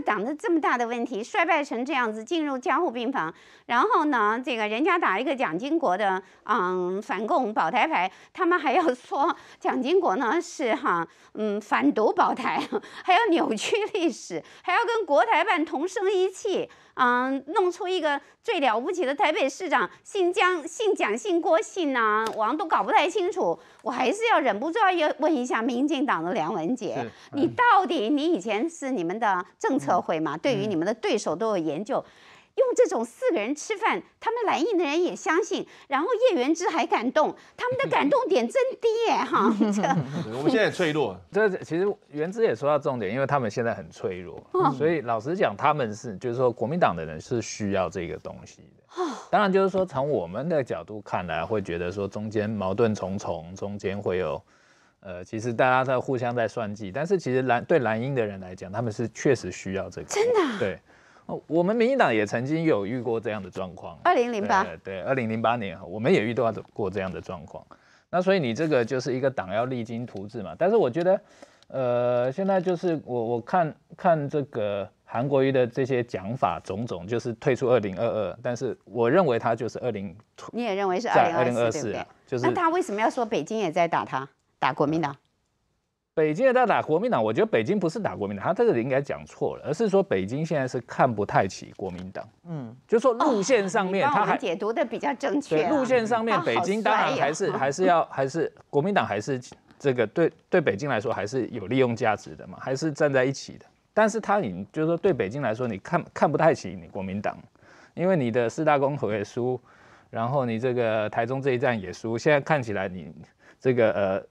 党的这么大的问题衰败成这样子，进入江户病房，然后呢，这个人家打一个蒋经国的嗯反共保台牌，他们还要说蒋经国呢是哈嗯反独保台，还要扭曲历史，还要跟国台办同声一气。嗯，弄出一个最了不起的台北市长，姓姜、姓蒋、姓郭、姓哪王都搞不太清楚，我还是要忍不住要问一下民进党的梁文杰，你到底你以前是你们的政策会嘛？对于你们的对手都有研究。用这种四个人吃饭，他们蓝营的人也相信，然后叶元之还感动，他们的感动点真低耶哈。我们现在脆弱，这其实元之也说到重点，因为他们现在很脆弱，所以老实讲，他们是就是说国民党的人是需要这个东西的。当然就是说从我们的角度看来，会觉得说中间矛盾重重，中间会有呃，其实大家在互相在算计，但是其实蓝对蓝英的人来讲，他们是确实需要这个，真的对。哦，我们民进党也曾经有遇过这样的状况。二零零八，对，二零零八年哈，我们也遇到过这样的状况。那所以你这个就是一个党要励精图治嘛。但是我觉得，呃，现在就是我我看看这个韩国瑜的这些讲法种种，就是退出二零二二，但是我认为他就是二零，你也认为是二零二零二四，就是那他为什么要说北京也在打他，打国民党？北京在打国民党，我觉得北京不是打国民党，他这个应该讲错了，而是说北京现在是看不太起国民党。嗯，就是说路线上面他还解读的比较正确。路线上面，北京当然还是还是要还是国民党还是这个对对北京来说还是有利用价值的嘛，还是站在一起的。但是他已经就是说对北京来说你看看不太起你国民党，因为你的四大公投也输，然后你这个台中这一站也输，现在看起来你这个呃。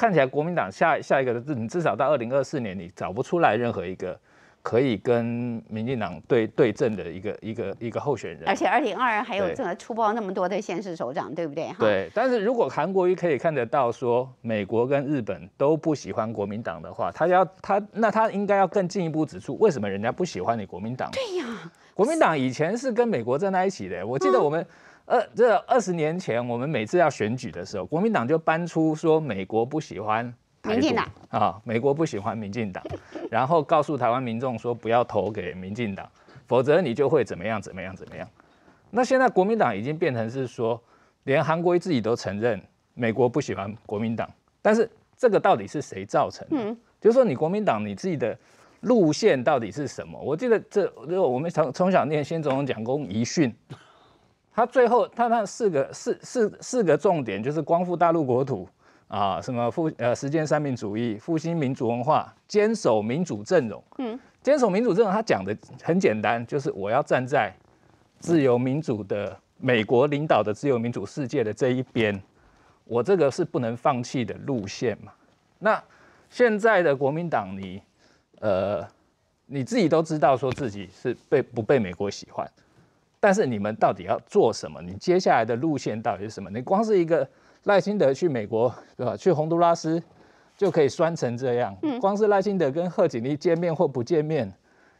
看起来国民党下下一个的，你至少到二零二四年，你找不出来任何一个可以跟民进党对对阵的一个一个一个候选人。而且二零二二还有这个出包那么多的现世首长，对不对？哈。对。但是如果韩国瑜可以看得到说美国跟日本都不喜欢国民党的话，他要他那他应该要更进一步指出为什么人家不喜欢你国民党？对呀，国民党以前是跟美国站在一起的，我记得我们。二这二十年前，我们每次要选举的时候，国民党就搬出说美国不喜欢民进党啊，美国不喜欢民进党，然后告诉台湾民众说不要投给民进党，否则你就会怎么样怎么样怎么样。那现在国民党已经变成是说，连韩国自己都承认美国不喜欢国民党，但是这个到底是谁造成的？就是说你国民党你自己的路线到底是什么？我记得这，我们从从小念先总统讲功遗训。他最后，他那四个四四四个重点就是光复大陆国土啊，什么复呃实践三民主义，复兴民族文化，坚守民主阵容。嗯，坚守民主阵容，他讲的很简单，就是我要站在自由民主的美国领导的自由民主世界的这一边，我这个是不能放弃的路线嘛。那现在的国民党，你呃你自己都知道说自己是被不被美国喜欢。但是你们到底要做什么？你接下来的路线到底是什么？你光是一个赖清德去美国，对吧？去洪都拉斯就可以酸成这样。光是赖清德跟贺锦丽见面或不见面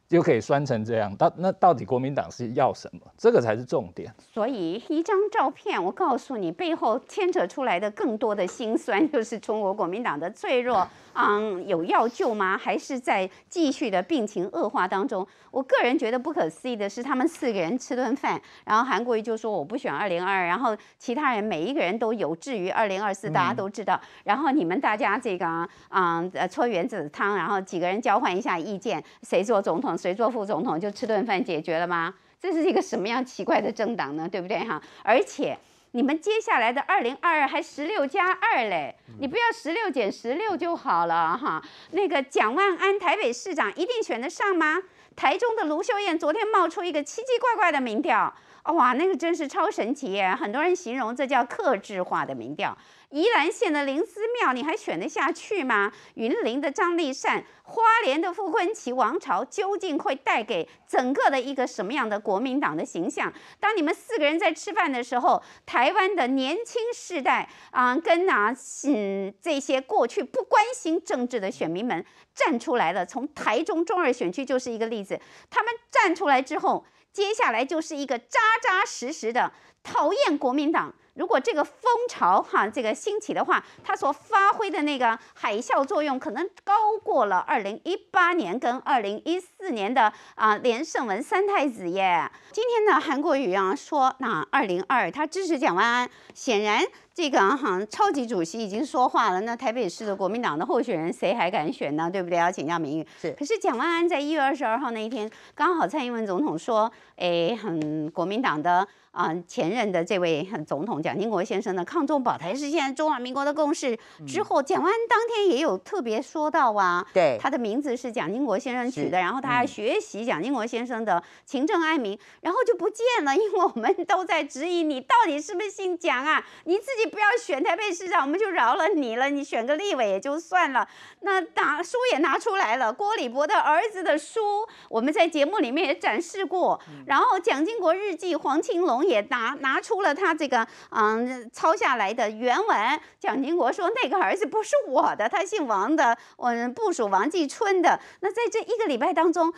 就可以酸成这样。到那到底国民党是要什么？这个才是重点。所以一张照片，我告诉你，背后牵扯出来的更多的心酸，就是中国国民党的脆弱。嗯，有药救吗？还是在继续的病情恶化当中？我个人觉得不可思议的是，他们四个人吃顿饭，然后韩国瑜就说我不选二零二，然后其他人每一个人都有志于二零二四，大家都知道。然后你们大家这个啊，嗯，搓圆子汤，然后几个人交换一下意见，谁做总统，谁做副总统，就吃顿饭解决了吗？这是一个什么样奇怪的政党呢？对不对哈？而且。你们接下来的二零二二还十六加二嘞，你不要十六减十六就好了哈。那个蒋万安台北市长一定选得上吗？台中的卢秀燕昨天冒出一个奇奇怪怪的民调。哇，那个真是超神奇耶！很多人形容这叫“克制化”的民调。宜兰县的林思庙，你还选得下去吗？云林的张立善，花莲的傅昆琪王朝究竟会带给整个的一个什么样的国民党的形象？当你们四个人在吃饭的时候，台湾的年轻世代啊，跟啊，嗯，这些过去不关心政治的选民们站出来了。从台中中二选区就是一个例子，他们站出来之后。接下来就是一个扎扎实实的讨厌国民党。如果这个风潮哈这个兴起的话，他所发挥的那个海啸作用，可能高过了二零一八年跟二零一四年的啊连胜文三太子耶。今天呢，韩国瑜啊说那二零二，他支持蒋万安，显然。这个啊，超级主席已经说话了。那台北市的国民党的候选人谁还敢选呢？对不对？要请教明玉。是。可是蒋万安在一月二十二号那一天，刚好蔡英文总统说：“哎，很国民党的啊，前任的这位总统蒋经国先生的抗中保台是现在中华民国的共识。”之后，蒋万安当天也有特别说到啊，对，他的名字是蒋经国先生取的，然后他学习蒋经国先生的勤政爱民，然后就不见了，因为我们都在质疑你到底是不是姓蒋啊，你自己。不要选台北市长，我们就饶了你了。你选个立委也就算了。那打书也拿出来了，郭李博的儿子的书，我们在节目里面也展示过。然后蒋经国日记，黄青龙也拿拿出了他这个嗯抄下来的原文。蒋经国说那个儿子不是我的，他姓王的，我部署王继春的。那在这一个礼拜当中。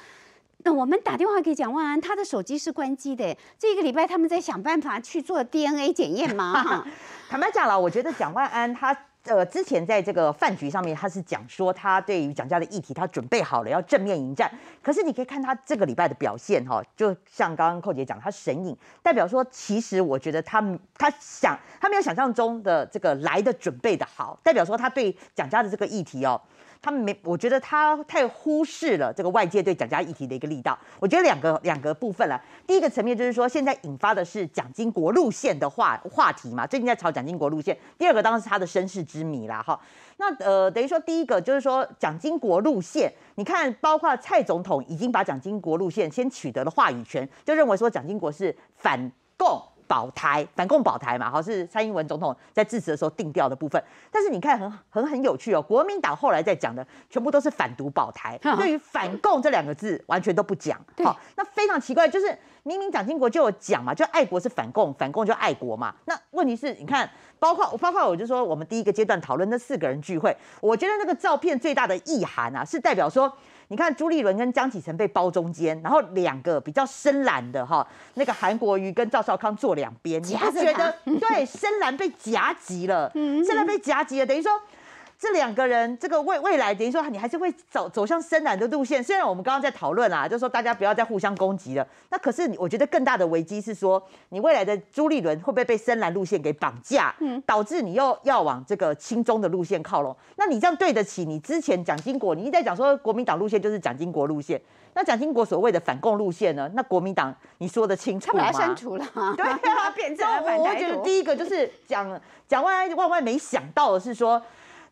那我们打电话给蒋万安，他的手机是关机的。这个礼拜他们在想办法去做 DNA 检验吗？坦白讲了，我觉得蒋万安他呃，之前在这个饭局上面，他是讲说他对于蒋家的议题，他准备好了要正面迎战。可是你可以看他这个礼拜的表现，哈，就像刚刚寇姐讲，他神隐，代表说其实我觉得他他想他没有想象中的这个来的准备的好，代表说他对蒋家的这个议题哦。他们没，我觉得他太忽视了这个外界对蒋家议题的一个力道。我觉得两个两个部分了，第一个层面就是说，现在引发的是蒋经国路线的话话题嘛，最近在炒蒋经国路线。第二个当然是他的身世之谜啦，哈。那呃，等于说第一个就是说蒋经国路线，你看，包括蔡总统已经把蒋经国路线先取得了话语权，就认为说蒋经国是反共。保台反共保台嘛，好是蔡英文总统在致辞的时候定调的部分。但是你看，很很很有趣哦，国民党后来在讲的全部都是反独保台，对于反共这两个字完全都不讲。好，那非常奇怪，就是明明蒋经国就有讲嘛，就爱国是反共，反共就爱国嘛。那问题是，你看，包括我，包括我就说，我们第一个阶段讨论那四个人聚会，我觉得那个照片最大的意涵啊，是代表说。你看朱立伦跟江启臣被包中间，然后两个比较深蓝的哈，那个韩国瑜跟赵少康坐两边，你不觉得对深蓝被夹击了？嗯，深蓝被夹击了，等于说。这两个人，这个未未来等于说你还是会走走向深蓝的路线。虽然我们刚刚在讨论啊，就说大家不要再互相攻击了。那可是，我觉得更大的危机是说，你未来的朱立伦会不会被深蓝路线给绑架，导致你又要往这个亲中的路线靠拢？那你这样对得起你之前蒋经国？你一再讲说国民党路线就是蒋经国路线，那蒋经国所谓的反共路线呢？那国民党你说得清楚吗？把他删除了。对啊，变成反台独。我觉得第一个就是讲讲万万万没想到的是说。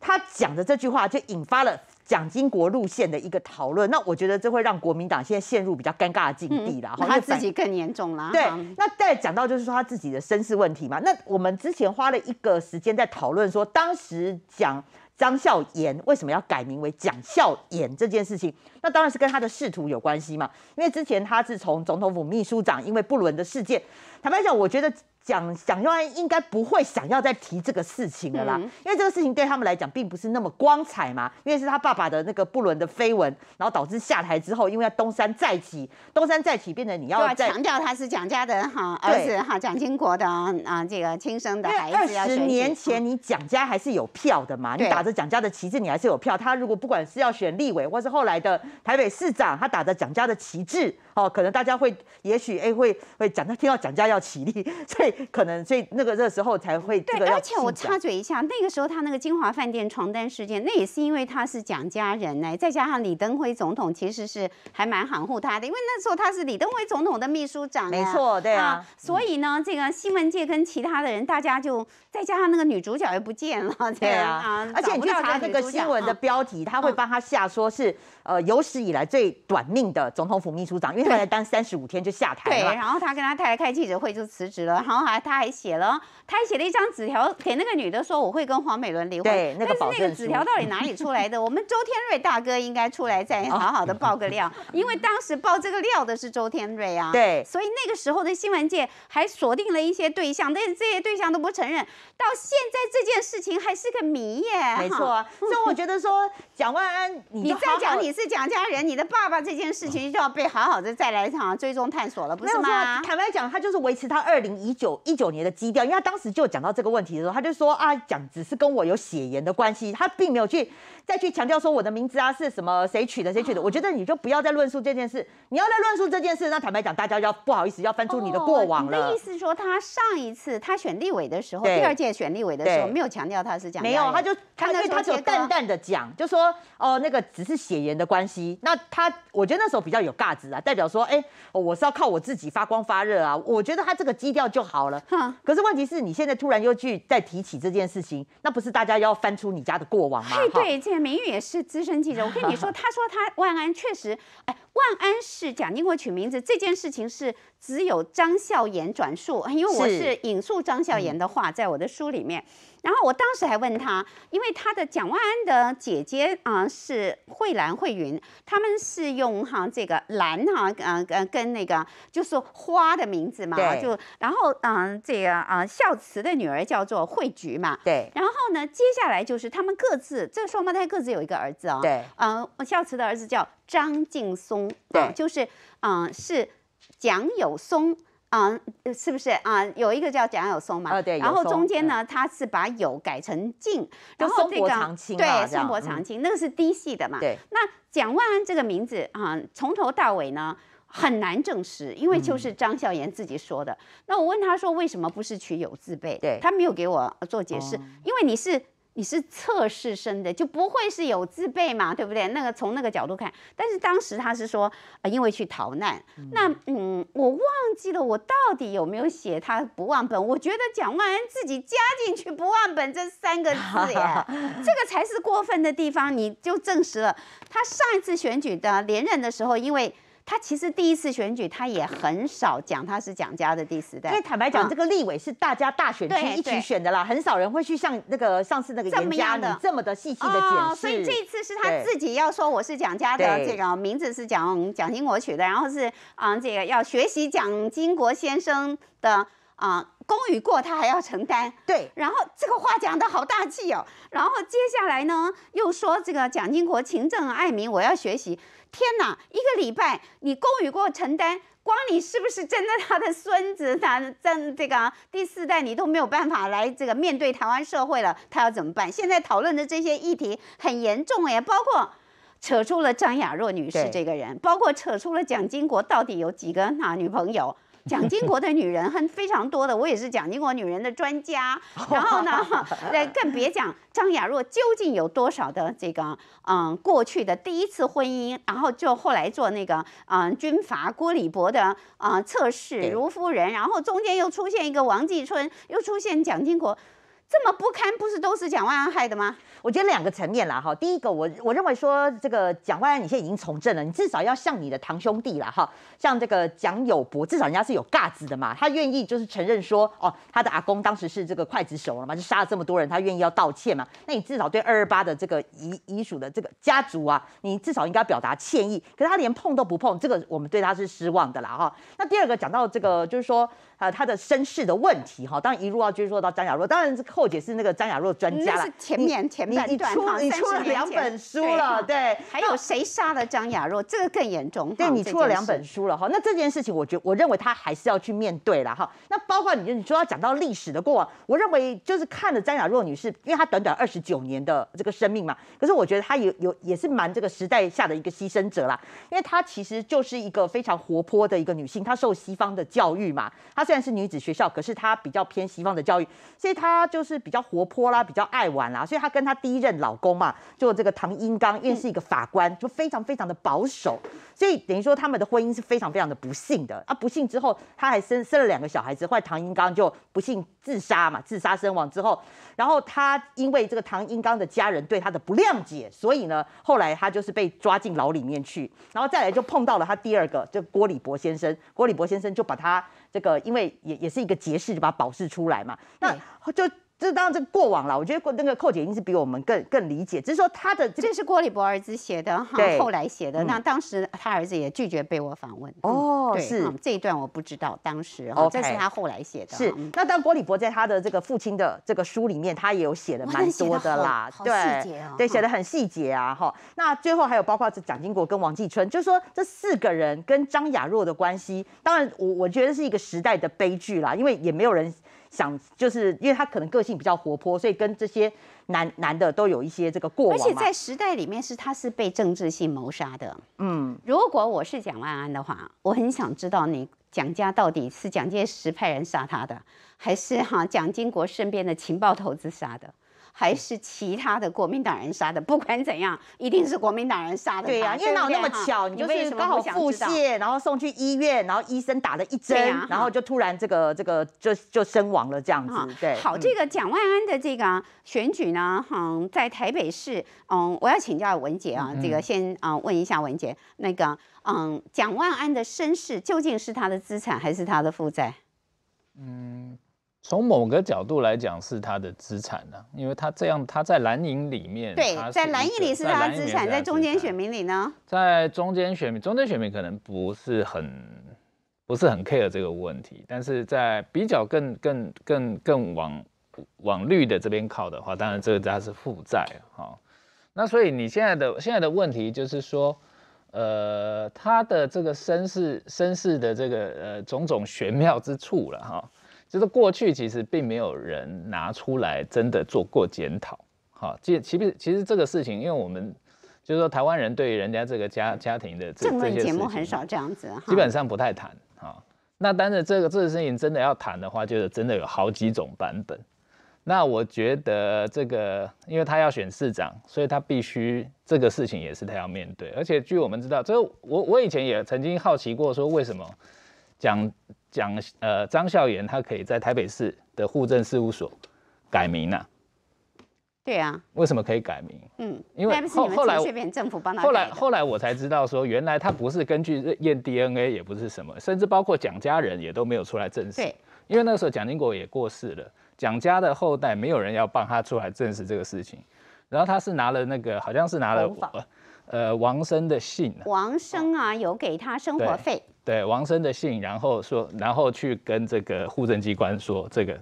他讲的这句话就引发了蒋经国路线的一个讨论，那我觉得这会让国民党现在陷入比较尴尬的境地了。他自己更严重了。对，那再讲到就是说他自己的身世问题嘛。那我们之前花了一个时间在讨论说，当时蒋张孝言为什么要改名为蒋孝言这件事情，那当然是跟他的仕途有关系嘛。因为之前他是从总统府秘书长，因为不伦的事件，坦白讲，我觉得。蒋蒋万应该不会想要再提这个事情了啦，因为这个事情对他们来讲并不是那么光彩嘛。因为是他爸爸的那个布伦的绯闻，然后导致下台之后，因为要东山再起，东山再起变成你要强调他是蒋家的哈，儿子哈，蒋经国的啊，这个亲生的。孩子二十年前你蒋家还是有票的嘛，你打着蒋家的旗帜，你还是有票。他如果不管是要选立委或是后来的台北市长，他打着蒋家的旗帜哦，可能大家会，也许哎会会讲他听到蒋家要起立，所以。可能所以那个那时候才会对，而且我插嘴一下，那个时候他那个金华饭店床单事件，那也是因为他是蒋家人呢，再加上李登辉总统其实是还蛮含糊他的，因为那时候他是李登辉总统的秘书长，没错，对啊，所以呢，这个新闻界跟其他的人大家就再加上那个女主角又不见了，对啊，而且你去查那个新闻的标题，他会帮他下说是呃有史以来最短命的总统府秘书长，因为他才当三十五天就下台了，对，然后他跟他太太开记者会就辞职了，然后。他还写了，他还写了一张纸条给那个女的说我会跟黄美伦离婚。对，那个保证但是那个纸条到底 哪里出来的？我们周天瑞大哥应该出来再好好的爆个料，因为当时爆这个料的是周天瑞啊。对。所以那个时候的新闻界还锁定了一些对象，但是这些对象都不承认。到现在这件事情还是个谜耶。没错。所以我觉得说，蒋万安，你再讲你是蒋家人，你的爸爸这件事情就要被好好的再来一场追踪探索了，不是吗？坦白讲，他就是维持他二零一九。一九年的基调，因为他当时就讲到这个问题的时候，他就说啊，讲只是跟我有血缘的关系，他并没有去再去强调说我的名字啊是什么谁取的谁取的。我觉得你就不要再论述这件事，你要再论述这件事，那坦白讲，大家要不好意思要翻出你的过往了。你的意思说，他上一次他选立委的时候，第二届选立委的时候，没有强调他是讲没有，他就他，所以他就淡淡的讲，就说哦，那个只是血缘的关系。那他我觉得那时候比较有价子啊，代表说，哎，我是要靠我自己发光发热啊。我觉得他这个基调就好。好了，可是问题是你现在突然又去再提起这件事情，那不是大家要翻出你家的过往吗？对对，这个明玉也是资深记者，我跟你说，他 说他万安确实，哎。万安是蒋经国取名字这件事情是只有张孝炎转述，因为我是引述张孝炎的话在我的书里面。然后我当时还问他，因为他的蒋万安的姐姐啊是慧兰、慧云，他们是用哈这个兰哈嗯嗯跟那个就是花的名字嘛，就然后嗯这个啊孝慈的女儿叫做慧菊嘛，对，然后呢接下来就是他们各自这双胞胎各自有一个儿子啊，对，嗯孝慈的儿子叫。张劲松，对，就是，嗯，是蒋友松，啊，是不是啊？有一个叫蒋友松嘛，啊对，然后中间呢，他是把友改成晋，然后这个对，松柏长青，那个是低系的嘛，对。那蒋万安这个名字啊，从头到尾呢很难证实，因为就是张笑言自己说的。那我问他说，为什么不是取有字辈？对，他没有给我做解释，因为你是。你是测试生的，就不会是有自备嘛，对不对？那个从那个角度看，但是当时他是说，因为去逃难，那嗯，我忘记了我到底有没有写他不忘本。我觉得蒋万安自己加进去“不忘本”这三个字，耶，这个才是过分的地方。你就证实了他上一次选举的连任的时候，因为。他其实第一次选举，他也很少讲他是蒋家的第四代。因为坦白讲，这个立委是大家大选区一起选的啦，很少人会去像那个上次那个严家的这么的细心的解释。所以这一次是他自己要说我是蒋家的，这个名字是蒋蒋经国取的，然后是啊这个要学习蒋经国先生的。啊，功与过他还要承担，对。然后这个话讲的好大气哦。然后接下来呢，又说这个蒋经国勤政爱民，我要学习。天哪，一个礼拜你功与过承担，光你是不是真的他的孙子？他真这个第四代你都没有办法来这个面对台湾社会了，他要怎么办？现在讨论的这些议题很严重哎，包括扯出了张雅若女士这个人，包括扯出了蒋经国到底有几个哪女朋友。蒋经国的女人很非常多的，我也是蒋经国女人的专家。然后呢，那 更别讲张雅若究竟有多少的这个嗯过去的第一次婚姻，然后就后来做那个嗯军阀郭李伯的嗯侧室如夫人，然后中间又出现一个王继春，又出现蒋经国，这么不堪，不是都是蒋万安害的吗？我觉得两个层面啦，哈，第一个我我认为说这个蒋万安你现在已经从政了，你至少要像你的堂兄弟了，哈，像这个蒋友柏，至少人家是有架子的嘛，他愿意就是承认说，哦，他的阿公当时是这个刽子手了嘛，就杀了这么多人，他愿意要道歉嘛，那你至少对二二八的这个遗遗属的这个家族啊，你至少应该表达歉意，可是他连碰都不碰，这个我们对他是失望的啦，哈。那第二个讲到这个就是说。啊，他的身世的问题哈，当然一路要追溯到张雅若，当然是寇姐是那个张雅若专家了。是前面前面，你出你出了两本书了，对。还有谁杀了张雅若？这个更严重。对，你出了两本书了哈。那这件事情，我觉我认为她还是要去面对了哈。那包括你，你说要讲到历史的过往，我认为就是看了张雅若女士，因为她短短二十九年的这个生命嘛，可是我觉得她有有也是蛮这个时代下的一个牺牲者啦，因为她其实就是一个非常活泼的一个女性，她受西方的教育嘛，她。虽然是女子学校，可是她比较偏西方的教育，所以她就是比较活泼啦，比较爱玩啦，所以她跟她第一任老公嘛，就这个唐英刚，因为是一个法官，就非常非常的保守，所以等于说他们的婚姻是非常非常的不幸的啊。不幸之后，她还生生了两个小孩子，后来唐英刚就不幸自杀嘛，自杀身亡之后，然后她因为这个唐英刚的家人对她的不谅解，所以呢，后来她就是被抓进牢里面去，然后再来就碰到了她第二个，就郭礼博先生，郭礼博先生就把她。这个，因为也也是一个结释，就把它保释出来嘛，那就。这当然，这过往了。我觉得，过那个寇姐一定是比我们更更理解。只是说，他的这是郭立博儿子写的哈，后来写的。那当时他儿子也拒绝被我访问。哦，是这一段我不知道，当时。哦，这是他后来写的。是。那当郭立博在他的这个父亲的这个书里面，他也有写的蛮多的啦。对，对，写的很细节啊哈。那最后还有包括是蒋经国跟王继春，就是说这四个人跟张雅若的关系，当然我我觉得是一个时代的悲剧啦，因为也没有人。想就是因为他可能个性比较活泼，所以跟这些男男的都有一些这个过往。而且在时代里面，是他是被政治性谋杀的。嗯，如果我是蒋万安的话，我很想知道你蒋家到底是蒋介石派人杀他的，还是哈蒋经国身边的情报头子杀的？还是其他的国民党人杀的，不管怎样，一定是国民党人杀的。对呀，因为哪有那么巧？你就是刚好腹泻，然后送去医院，然后医生打了一针，然后就突然这个这个就就身亡了这样子。对，好，这个蒋万安的这个选举呢，嗯，在台北市，嗯，我要请教文杰啊，这个先啊问一下文杰，那个嗯，蒋万安的身世究竟是他的资产还是他的负债？嗯。从某个角度来讲，是他的资产呐，因为他这样，他在蓝营里面，对，在蓝营里是他的资产，在中间选民里呢，在中间选民，中间选民可能不是很不是很 care 这个问题，但是在比较更更更更往往绿的这边靠的话，当然这个他是负债哈。那所以你现在的现在的问题就是说，呃，他的这个身世身世的这个呃种种玄妙之处了哈。就是过去其实并没有人拿出来真的做过检讨，好，其其实这个事情，因为我们就是说台湾人对于人家这个家家庭的。这论节目很少这样子，基本上不太谈。好，那但是这个这个事情真的要谈的话，就是真的有好几种版本。那我觉得这个，因为他要选市长，所以他必须这个事情也是他要面对。而且据我们知道，这个我我以前也曾经好奇过，说为什么？蒋蒋呃张孝元他可以在台北市的户政事务所改名呐？对啊。为什么可以改名？嗯，因为后后来政府帮他。后来后来我才知道说，原来他不是根据验 DNA，也不是什么，甚至包括蒋家人也都没有出来证实。对，因为那个时候蒋经国也过世了，蒋家的后代没有人要帮他出来证实这个事情。然后他是拿了那个，好像是拿了。呃，王生的信，王生啊，有给他生活费。对，王生的信，然后说，然后去跟这个户政机关说，这个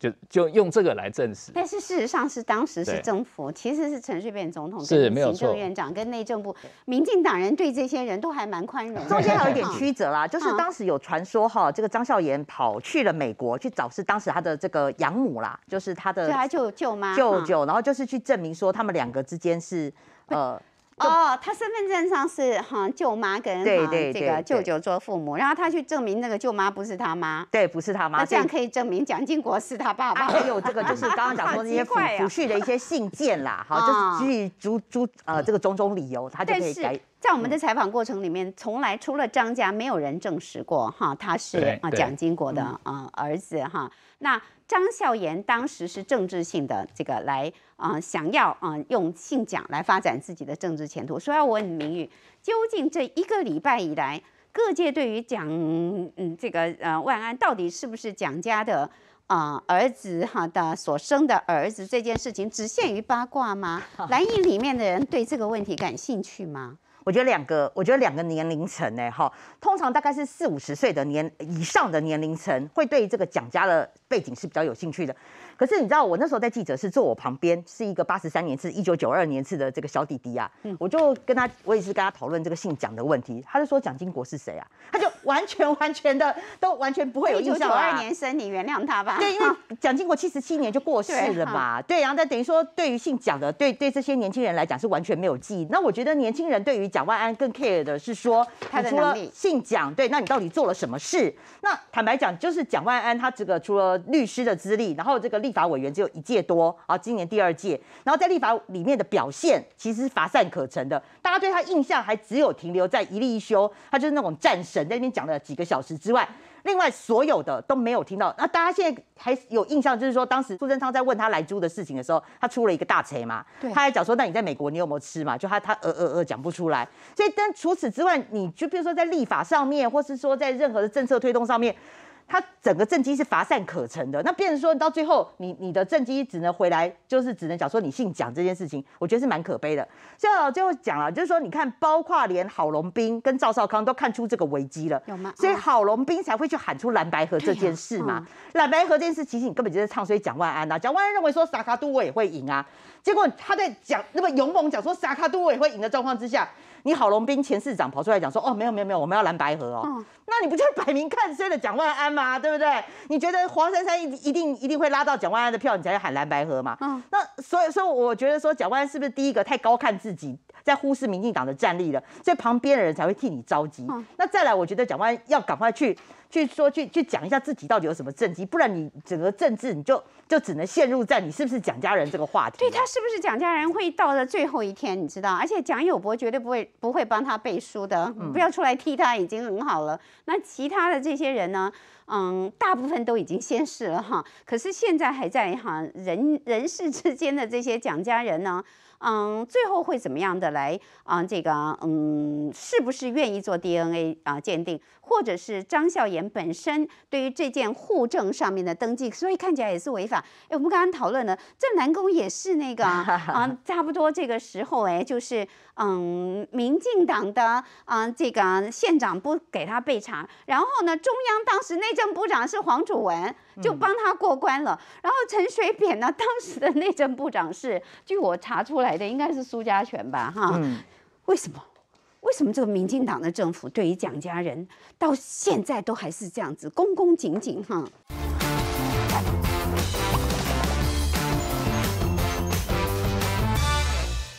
就就用这个来证实。但是事实上是当时是政府，其实是陈水扁总统跟行政院长跟内政部，民进党人对这些人都还蛮宽容。中间有一点 曲折啦，就是当时有传说哈，这个张效言跑去了美国去找是当时他的这个养母啦，就是他的舅舅妈、舅舅，然后就是去证明说他们两个之间是呃。哦，他身份证上是哈，舅妈跟这个舅舅做父母，然后他去证明那个舅妈不是他妈，对，不是他妈，那这样可以证明蒋经国是他爸爸。还有这个就是刚刚讲说那些抚抚恤的一些信件啦，好，就是据诸诸呃这个种种理由，他就可以改。在我们的采访过程里面，从来除了张家，没有人证实过哈，他是啊蒋经国的啊儿子哈，那。张孝炎当时是政治性的这个来啊，想要啊用姓蒋来发展自己的政治前途。所以，我问明玉，究竟这一个礼拜以来，各界对于蒋嗯这个呃万安到底是不是蒋家的啊儿子哈的所生的儿子这件事情，只限于八卦吗？蓝营里面的人对这个问题感兴趣吗？我觉得两个，我觉得两个年龄层呢，哈，通常大概是四五十岁的年以上的年龄层，会对这个蒋家的背景是比较有兴趣的。可是你知道，我那时候在记者是坐我旁边，是一个八十三年次、一九九二年次的这个小弟弟啊。嗯，我就跟他，我也是跟他讨论这个姓蒋的问题。他就说，蒋经国是谁啊？他就完全完全的都完全不会有印象。九二年生，你原谅他吧。对，因为 蒋经国七十七年就过世了嘛。对，然后他等于说，对于姓蒋的，对对这些年轻人来讲是完全没有记忆。那我觉得年轻人对于蒋万安更 care 的是说，他除了姓蒋，对，那你到底做了什么事？那坦白讲，就是蒋万安他这个除了律师的资历，然后这个。立法委员只有一届多啊，今年第二届，然后在立法里面的表现其实是乏善可陈的，大家对他印象还只有停留在一立一修，他就是那种战神，在那边讲了几个小时之外，另外所有的都没有听到。那大家现在还有印象，就是说当时苏贞昌在问他来猪的事情的时候，他出了一个大锤嘛，他还讲说，那你在美国你有没有吃嘛？就他他呃呃呃讲不出来。所以但除此之外，你就比如说在立法上面，或是说在任何的政策推动上面。他整个政绩是乏善可陈的，那变成说你到最后，你你的政绩只能回来，就是只能讲说你姓蒋这件事情，我觉得是蛮可悲的。所以最后讲了，就是说你看，包括连郝龙斌跟赵少康都看出这个危机了，有吗？所以郝龙斌才会去喊出蓝白河这件事嘛。蓝白河这件事其实你根本就是在唱衰蒋万安啦。蒋万安认为说撒卡都我也会赢啊，结果他在讲那么勇猛讲说撒卡都我也会赢的状况之下。你郝龙斌前市长跑出来讲说，哦，没有没有没有，我们要蓝白河哦，那你不就是摆明看衰了蒋万安嘛，对不对？你觉得黄珊珊一一定一定会拉到蒋万安的票，你才要喊蓝白河嘛？嗯，那所以说，我觉得说蒋万安是不是第一个太高看自己，在忽视民进党的战力了，所以旁边人才会替你着急。那再来，我觉得蒋万安要赶快去。去说去去讲一下自己到底有什么政绩，不然你整个政治你就就只能陷入在你是不是蒋家人这个话题。对他是不是蒋家人会到了最后一天，你知道？而且蒋友柏绝对不会不会帮他背书的，不要出来替他已经很好了。那其他的这些人呢？嗯，大部分都已经先逝了哈。可是现在还在哈人人事之间的这些蒋家人呢？嗯，最后会怎么样的来啊？这个嗯，是不是愿意做 DNA 啊鉴定？或者是张笑颜本身对于这件户政上面的登记，所以看起来也是违法。哎，我们刚刚讨论了郑南公也是那个，啊，差不多这个时候，哎，就是嗯，民进党的啊，这个县长不给他备查，然后呢，中央当时内政部长是黄楚文，就帮他过关了。然后陈水扁呢，当时的内政部长是，据我查出来的应该是苏家全吧，哈，为什么？为什么这个民进党的政府对于蒋家人到现在都还是这样子恭恭敬敬？哈。